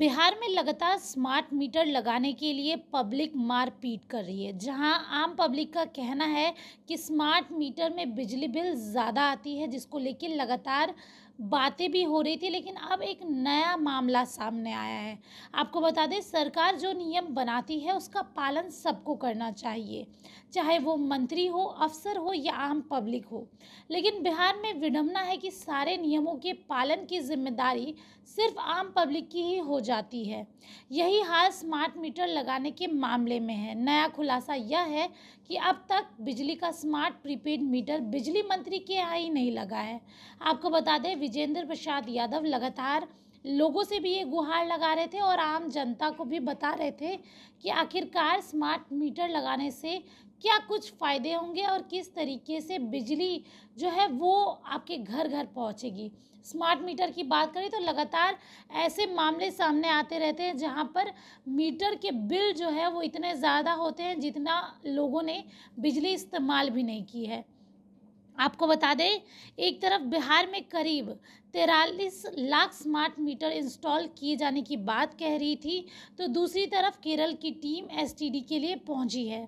बिहार में लगातार smart meter लगाने के लिए पब्लिक मारपीट कर रही है जहां आम पब्लिक का कहना है कि स्मार्ट मीटर में बिजली बिल ज़्यादा आती है जिसको लेकर लगातार बातें भी हो रही थी लेकिन अब एक नया मामला सामने आया है आपको बता दें सरकार जो नियम बनाती है उसका पालन सबको करना चाहिए चाहे वो मंत्री हो अफसर हो या आम पब्लिक हो लेकिन बिहार में विडम्बना है कि सारे नियमों के पालन की जिम्मेदारी सिर्फ आम पब्लिक की ही हो जाती है यही हाल स्मार्ट मीटर लगाने के मामले में है नया खुलासा यह है कि अब तक बिजली का स्मार्ट प्रीपेड मीटर बिजली मंत्री के यहाँ ही नहीं लगा है आपको बता दें विजेंद्र प्रसाद यादव लगातार लोगों से भी ये गुहार लगा रहे थे और आम जनता को भी बता रहे थे कि आखिरकार स्मार्ट मीटर लगाने से क्या कुछ फ़ायदे होंगे और किस तरीके से बिजली जो है वो आपके घर घर पहुंचेगी स्मार्ट मीटर की बात करें तो लगातार ऐसे मामले सामने आते रहते हैं जहां पर मीटर के बिल जो है वो इतने ज़्यादा होते हैं जितना लोगों ने बिजली इस्तेमाल भी नहीं की है आपको बता दें एक तरफ बिहार में करीब तिरालीस लाख स्मार्ट मीटर इंस्टॉल किए जाने की बात कह रही थी तो दूसरी तरफ केरल की टीम एसटीडी के लिए पहुंची है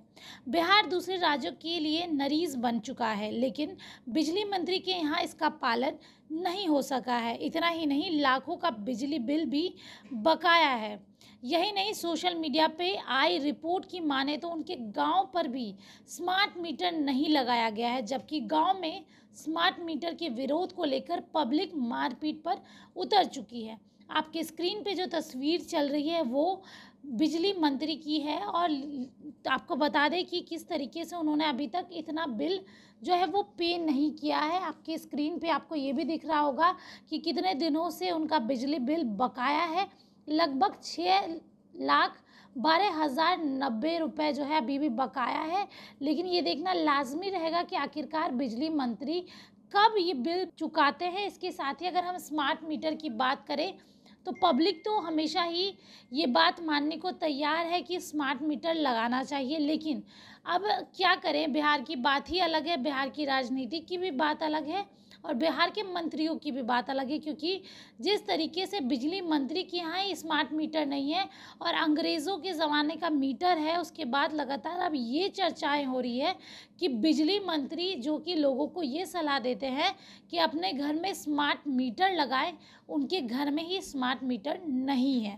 बिहार दूसरे राज्यों के लिए नरीज बन चुका है लेकिन बिजली मंत्री के यहाँ इसका पालन नहीं हो सका है इतना ही नहीं लाखों का बिजली बिल भी बकाया है यही नहीं सोशल मीडिया पे आई रिपोर्ट की माने तो उनके गांव पर भी स्मार्ट मीटर नहीं लगाया गया है जबकि गांव में स्मार्ट मीटर के विरोध को लेकर पब्लिक मारपीट पर उतर चुकी है आपके स्क्रीन पे जो तस्वीर चल रही है वो बिजली मंत्री की है और आपको बता दें कि किस तरीके से उन्होंने अभी तक इतना बिल जो है वो पे नहीं किया है आपके स्क्रीन पे आपको ये भी दिख रहा होगा कि कितने दिनों से उनका बिजली बिल बकाया है लगभग छः लाख बारह हज़ार नब्बे रुपये जो है अभी भी बकाया है लेकिन ये देखना लाजमी रहेगा कि आखिरकार बिजली मंत्री कब ये बिल चुकाते हैं इसके साथ ही अगर हम स्मार्ट मीटर की बात करें तो पब्लिक तो हमेशा ही ये बात मानने को तैयार है कि स्मार्ट मीटर लगाना चाहिए लेकिन अब क्या करें बिहार की बात ही अलग है बिहार की राजनीति की भी बात अलग है और बिहार के मंत्रियों की भी बात अलग है क्योंकि जिस तरीके से बिजली मंत्री के यहाँ स्मार्ट मीटर नहीं है और अंग्रेज़ों के ज़माने का मीटर है उसके बाद लगातार अब ये चर्चाएँ हो रही है कि बिजली मंत्री जो कि लोगों को ये सलाह देते हैं कि अपने घर में स्मार्ट मीटर लगाएं उनके घर में ही स्मार्ट मीटर नहीं है